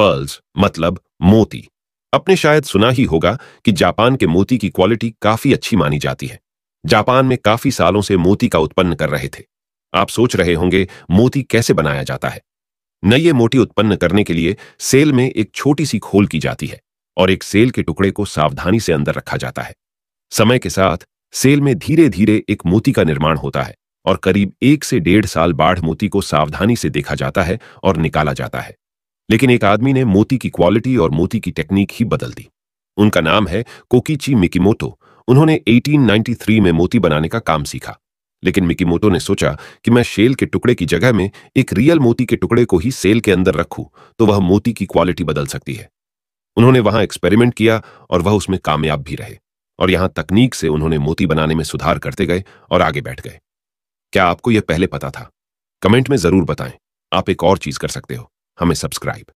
pearls मतलब मोती आपने शायद सुना ही होगा कि जापान के मोती की क्वालिटी काफी अच्छी मानी जाती है जापान में काफी सालों से मोती का उत्पन्न कर रहे थे आप सोच रहे होंगे मोती कैसे बनाया जाता है ये मोती उत्पन्न करने के लिए सेल में एक छोटी सी खोल की जाती है और एक सेल के टुकड़े को सावधानी से अंदर रखा जाता है समय के साथ सेल में धीरे धीरे एक मोती का निर्माण होता है और करीब एक से डेढ़ साल बाढ़ मोती को सावधानी से देखा जाता है और निकाला जाता है लेकिन एक आदमी ने मोती की क्वालिटी और मोती की टेक्निक ही बदल दी उनका नाम है कोकीची मिकीमोटो उन्होंने 1893 में मोती बनाने का काम सीखा लेकिन मिकीमोटो ने सोचा कि मैं शेल के टुकड़े की जगह में एक रियल मोती के टुकड़े को ही सेल के अंदर रखूं तो वह मोती की क्वालिटी बदल सकती है उन्होंने वहां एक्सपेरिमेंट किया और वह उसमें कामयाब भी रहे और यहां तकनीक से उन्होंने मोती बनाने में सुधार करते गए और आगे बैठ गए क्या आपको यह पहले पता था कमेंट में जरूर बताएं आप एक और चीज कर सकते हो हमें सब्सक्राइब